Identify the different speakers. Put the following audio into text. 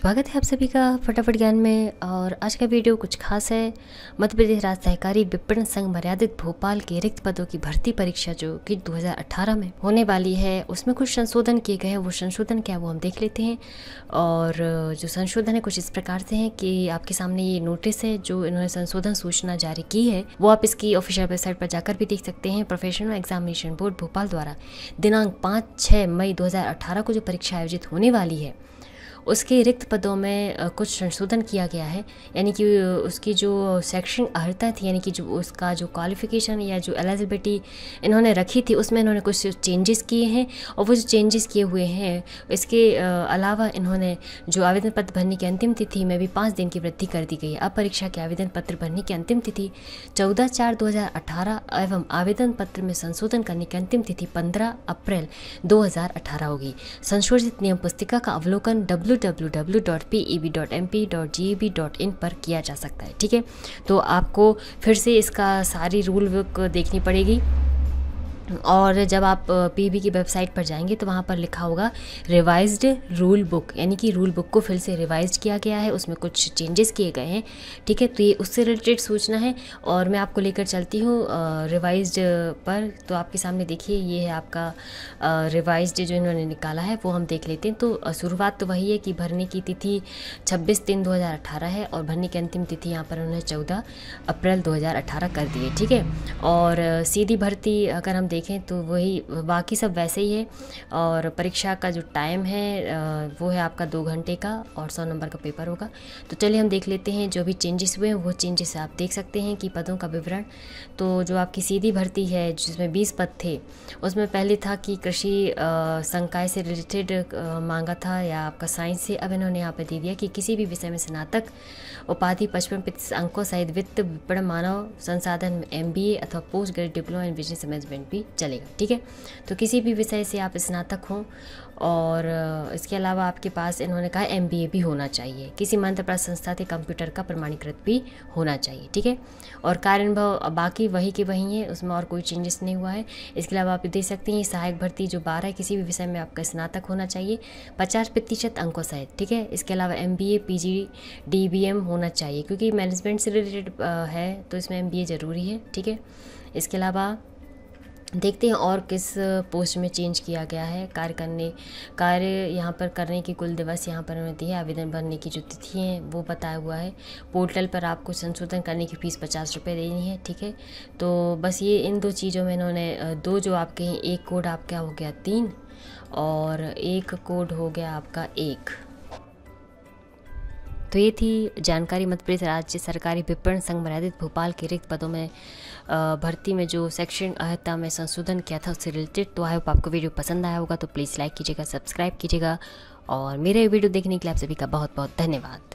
Speaker 1: स्वागत है आप सभी का फटाफट ज्ञान में और आज का वीडियो कुछ खास है मध्य प्रदेश राज्य सहकारी विपणन संघ मर्यादित भोपाल के रिक्त पदों की भर्ती परीक्षा जो कि 2018 में होने वाली है उसमें कुछ संशोधन किए गए हैं वो संशोधन क्या है वो हम देख लेते हैं और जो संशोधन है कुछ इस प्रकार से है कि आपके सामने ये नोटिस है जो इन्होंने संशोधन सूचना जारी की है वो आप इसकी ऑफिशियल वेबसाइट पर जाकर भी देख सकते हैं प्रोफेशनल एग्जामिनेशन बोर्ड भोपाल द्वारा दिनांक पाँच छः मई दो को जो परीक्षा आयोजित होने वाली है उसके रिक्त पदों में कुछ संशोधन किया गया है यानी कि उसकी जो शैक्षणिक अर्हता थी यानी कि जो उसका जो क्वालिफिकेशन या जो एलिजिबिलिटी इन्होंने रखी थी उसमें इन्होंने कुछ चेंजेस किए हैं और वो जो चेंजेस किए हुए हैं इसके अलावा इन्होंने जो आवेदन पत्र भरने की अंतिम तिथि में भी पाँच दिन की वृद्धि कर दी गई है अब परीक्षा के आवेदन पत्र भरने की अंतिम तिथि चौदह चार दो एवं आवेदन पत्र में संशोधन करने की अंतिम तिथि पंद्रह अप्रैल दो होगी संशोधित नियम पुस्तिका का अवलोकन डब्ल्यू www.peb.mp.gov.in पर किया जा सकता है ठीक है तो आपको फिर से इसका सारी रूल बुक देखनी पड़ेगी और जब आप पीबी की वेबसाइट पर जाएंगे तो वहाँ पर लिखा होगा रिवाइज्ड रूल बुक यानी कि रूल बुक को फिर से रिवाइज किया गया है उसमें कुछ चेंजेस किए गए हैं ठीक है तो ये उससे रिलेटेड सूचना है और मैं आपको लेकर चलती हूँ रिवाइज पर तो आपके सामने देखिए ये है आपका रिवाइज जो इन्होंने निकाला है वो हम देख लेते हैं तो शुरुआत तो वही है कि भरने की तिथि छब्बीस तीन दो है और भरने की अंतिम तिथि यहाँ पर उन्होंने चौदह अप्रैल दो कर दी है ठीक है और सीधी भर्ती अगर हम देख देखें तो वही बाकी सब वैसे ही है और परीक्षा का जो टाइम है वो है आपका दो घंटे का और सौ नंबर का पेपर होगा तो चलिए हम देख लेते हैं जो भी चेंजेस हुए हैं वो चेंजेस आप देख सकते हैं कि पदों का विवरण तो जो आपकी सीधी भर्ती है जिसमें बीस पद थे उसमें पहले था कि कृषि संकाय से रिलेटेड मांगा था या आपका साइंस से अब इन्होंने यहाँ पर दे दिया कि किसी भी विषय में स्नातक उपाधि पचपन प्रतिशत अंकों सहित वित्त विपणन मानव संसाधन एम अथवा post grade diploma in business management भी चलेगा ठीक है तो किसी भी विषय से आप स्नातक हों और इसके अलावा आपके पास इन्होंने कहा एम भी होना चाहिए किसी प्राप्त संस्था से कंप्यूटर का प्रमाणीकृत भी होना चाहिए ठीक है और कार्य अनुभव बाकी वही के वही है उसमें और कोई चेंजेस नहीं हुआ है इसके अलावा आप देख सकते हैं सहायक भर्ती जो बारह है किसी भी विषय में आपका स्नातक होना चाहिए पचास प्रतिशत अंकों सहित ठीक है इसके अलावा M B A P G D B M होना चाहिए क्योंकि मैनेजमेंट से रिलेटेड है तो इसमें एम बी ए ज़रूरी है ठीक है इसके अलावा देखते हैं और किस पोस्ट में चेंज किया गया है कार्य करने कार्य यहाँ पर करने की कुल दिवस यहाँ पर अनुमति है आवेदन भरने की जो तिथि है वो बताया हुआ है पोर्टल पर आपको संशोधन करने की फ़ीस पचास रुपये देनी है ठीक है तो बस ये इन दो चीज़ों में इन्होंने दो जो आपके हैं एक कोड आपका हो गया तीन और एक कोड हो गया आपका एक तो ये थी जानकारी मध्य प्रदेश राज्य सरकारी विपणन संघ मर्यादित भोपाल के रिक्त पदों में भर्ती में जो सेक्शन अहता में संशोधन किया था उससे रिलेटेड तो आई आपको वीडियो पसंद आया होगा तो प्लीज़ लाइक कीजिएगा सब्सक्राइब कीजिएगा और मेरे वीडियो देखने के लिए आप सभी का बहुत बहुत धन्यवाद